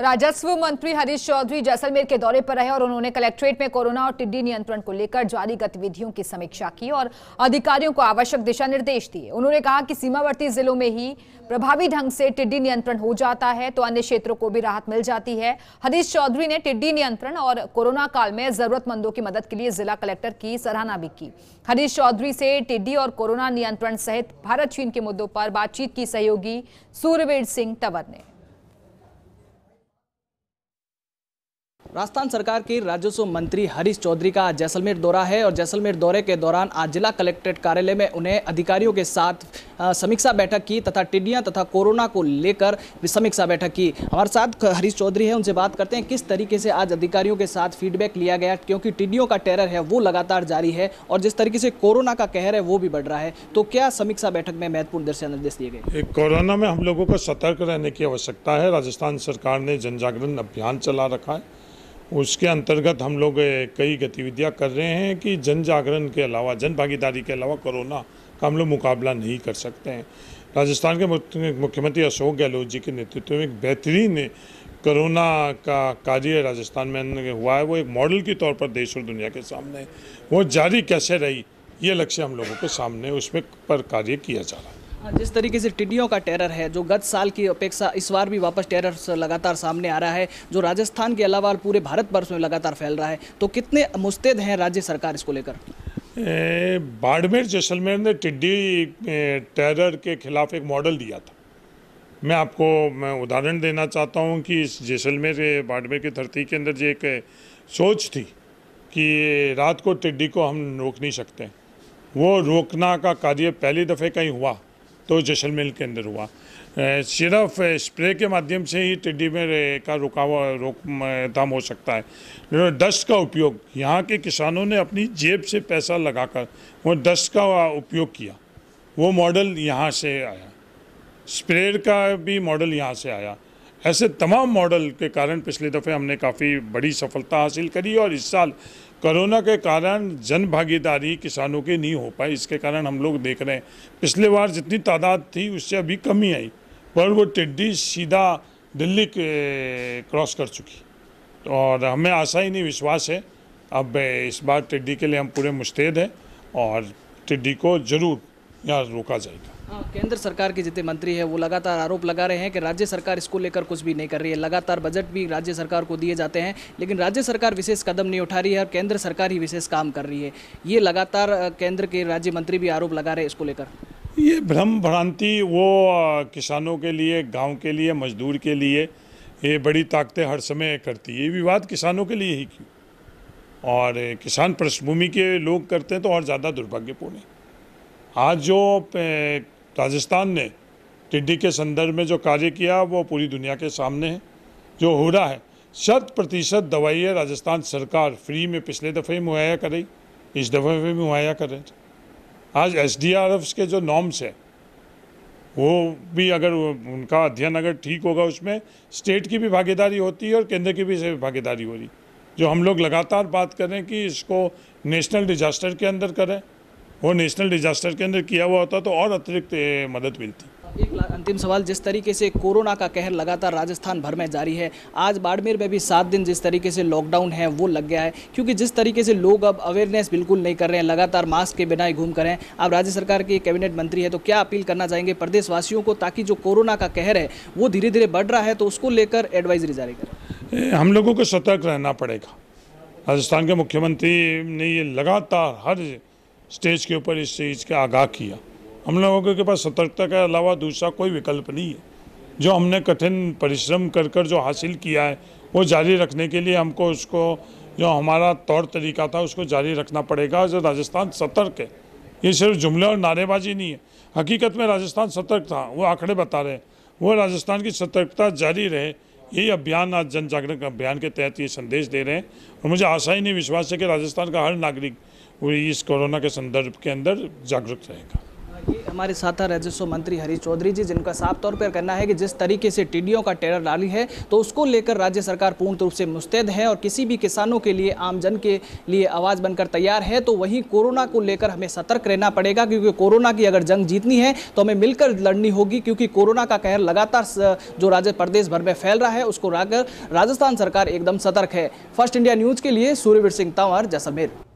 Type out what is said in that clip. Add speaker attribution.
Speaker 1: राजस्व मंत्री हरीश चौधरी जैसलमेर के दौरे पर रहे और उन्होंने कलेक्ट्रेट में कोरोना और टिड्डी नियंत्रण को लेकर जारी गतिविधियों की समीक्षा की और अधिकारियों को आवश्यक दिशा निर्देश दिए उन्होंने कहा कि सीमावर्ती जिलों में ही प्रभावी ढंग से टिड्डी नियंत्रण हो जाता है तो अन्य क्षेत्रों को भी राहत मिल जाती है हरीश चौधरी ने टिड्डी नियंत्रण और कोरोना काल में जरूरतमंदों की मदद के लिए जिला कलेक्टर की सराहना भी की हरीश चौधरी से टिड्डी और कोरोना नियंत्रण सहित भारत चीन के मुद्दों पर बातचीत की सहयोगी सूर्यवीर सिंह तंवर ने राजस्थान सरकार के राजस्व मंत्री हरीश चौधरी का जैसलमेर दौरा है और जैसलमेर दौरे के दौरान आज जिला कलेक्ट्रेट कार्यालय में उन्हें अधिकारियों के साथ समीक्षा बैठक की तथा टिड्डियां तथा कोरोना को लेकर समीक्षा बैठक की हमारे साथ हरीश चौधरी है उनसे बात करते हैं किस तरीके से आज अधिकारियों के साथ फीडबैक लिया गया क्योंकि टिड्डियों का टेरर है वो लगातार जारी है और जिस तरीके से कोरोना का कहर है वो भी बढ़ रहा है तो क्या समीक्षा बैठक में महत्वपूर्ण दिशा निर्देश दिए गए
Speaker 2: कोरोना में हम लोगों को सतर्क रहने की आवश्यकता है राजस्थान सरकार ने जन जागरण अभियान चला रखा है उसके अंतर्गत हम लोग कई गतिविधियां कर रहे हैं कि जन जागरण के अलावा जन भागीदारी के अलावा कोरोना का हम लोग मुकाबला नहीं कर सकते हैं राजस्थान के मुख्यमंत्री अशोक गहलोत जी के नेतृत्व में एक बेहतरीन कोरोना का कार्य राजस्थान में हुआ है वो एक मॉडल के तौर पर देश और दुनिया के सामने वो जारी कैसे रही ये लक्ष्य हम लोगों के सामने उसमें पर कार्य किया जा रहा है
Speaker 1: हाँ, जिस तरीके से टिड्डियों का टेरर है जो गत साल की अपेक्षा इस बार भी वापस टेरर लगातार सामने आ रहा है जो राजस्थान के अलावा पूरे भारतवर्ष में लगातार फैल रहा है तो कितने मुस्तैद हैं राज्य सरकार इसको लेकर
Speaker 2: बाड़मेर जैसलमेर ने टिड्डी टेरर के खिलाफ एक मॉडल दिया था मैं आपको मैं उदाहरण देना चाहता हूँ कि इस जैसलमेर बाड़मेर की धरती के अंदर जो एक सोच थी कि रात को टिड्डी को हम रोक नहीं सकते वो रोकना का कार्य पहली दफ़े कहीं हुआ तो जैसलमेर के अंदर हुआ सिर्फ स्प्रे के माध्यम से ही टिड्डी में का रुकावा रोक दाम हो सकता है डस्ट का उपयोग यहाँ के किसानों ने अपनी जेब से पैसा लगाकर वो डस्ट का उपयोग किया वो मॉडल यहाँ से आया स्प्रे का भी मॉडल यहाँ से आया ऐसे तमाम मॉडल के कारण पिछले दफ़े हमने काफ़ी बड़ी सफलता हासिल करी और इस साल कोरोना के कारण जन भागीदारी किसानों की नहीं हो पाई इसके कारण हम लोग देख रहे हैं पिछले बार जितनी तादाद थी उससे अभी कमी आई पर वो टिड्डी सीधा दिल्ली के क्रॉस कर चुकी और हमें आशा ही नहीं विश्वास है अब इस बार टिड्डी के लिए हम पूरे मुश्तैद हैं और टिड्डी को ज़रूर यहाँ रोका जाएगा
Speaker 1: हाँ, केंद्र सरकार के जितने मंत्री हैं वो लगातार आरोप लगा रहे हैं कि राज्य सरकार इसको लेकर कुछ भी नहीं कर रही है लगातार बजट भी राज्य सरकार को दिए जाते हैं लेकिन राज्य सरकार विशेष कदम नहीं उठा रही है और केंद्र सरकार ही विशेष काम कर रही है ये लगातार केंद्र के राज्य मंत्री भी आरोप लगा रहे हैं इसको लेकर
Speaker 2: ये भ्रम भ्रांति वो किसानों के लिए गाँव के लिए मजदूर के लिए ये बड़ी ताकतें हर समय करती है ये विवाद किसानों के लिए ही क्यों और किसान पृष्ठभूमि के लोग करते हैं तो और ज़्यादा दुर्भाग्यपूर्ण है आज जो राजस्थान ने टिड्डी के संदर्भ में जो कार्य किया वो पूरी दुनिया के सामने है जो हो रहा है शत प्रतिशत दवाइयाँ राजस्थान सरकार फ्री में पिछले दफ़े मुहैया करी इस दफ़े में मुहैया कर रहे आज एस के जो नॉर्म्स हैं वो भी अगर उनका अध्ययन अगर ठीक होगा उसमें स्टेट की भी भागीदारी होती है और केंद्र की भी भागीदारी हो रही जो हम लोग लगातार बात करें कि इसको नेशनल डिजास्टर के अंदर करें वो नेशनल डिजास्टर के अंदर किया हुआ होता तो और अतिरिक्त मदद मिलती
Speaker 1: एक अंतिम सवाल जिस तरीके से कोरोना का कहर लगातार राजस्थान भर में जारी है आज बाड़मेर में भी सात दिन जिस तरीके से लॉकडाउन है वो लग गया है क्योंकि जिस तरीके से लोग अब अवेयरनेस बिल्कुल नहीं कर रहे हैं लगातार मास्क के बिना ही घूम कर रहे हैं आप राज्य सरकार के कैबिनेट मंत्री है तो क्या अपील करना चाहेंगे प्रदेशवासियों को ताकि जो कोरोना का कहर है वो धीरे धीरे बढ़ रहा है तो उसको लेकर एडवाइजरी
Speaker 2: जारी करें हम लोगों को सतर्क रहना पड़ेगा राजस्थान के मुख्यमंत्री ने ये लगातार हर स्टेज के ऊपर इस चीज़ का आगाह किया हम लोगों के पास सतर्कता के अलावा दूसरा कोई विकल्प नहीं है जो हमने कठिन परिश्रम कर कर जो हासिल किया है वो जारी रखने के लिए हमको उसको जो हमारा तौर तरीका था उसको जारी रखना पड़ेगा जो राजस्थान सतर्क है ये सिर्फ जुमले और नारेबाजी नहीं है हकीकत में राजस्थान सतर्क था वो आंकड़े बता रहे हैं वो राजस्थान की सतर्कता जारी रहे यही अभियान आज जन जागरण अभियान के तहत ये संदेश दे रहे हैं और मुझे आशा ही नहीं विश्वास है कि राजस्थान का हर नागरिक पूरी इस कोरोना के संदर्भ के अंदर जागरूक रहेगा ये हमारे साथ
Speaker 1: राजस्व मंत्री हरीश चौधरी जी जिनका साफ तौर पर कहना है कि जिस तरीके से टिड्डियों का टेरर डाली है तो उसको लेकर राज्य सरकार पूर्ण रूप से मुस्तैद है और किसी भी किसानों के लिए आमजन के लिए आवाज़ बनकर तैयार है तो वहीं कोरोना को लेकर हमें सतर्क रहना पड़ेगा क्योंकि कोरोना की अगर जंग जीतनी है तो हमें मिलकर लड़नी होगी क्योंकि कोरोना का कहर लगातार जो राज्य प्रदेश भर में फैल रहा है उसको लाकर राजस्थान सरकार एकदम सतर्क है फर्स्ट इंडिया न्यूज़ के लिए सूर्यवीर सिंह तंवर जैसलमेर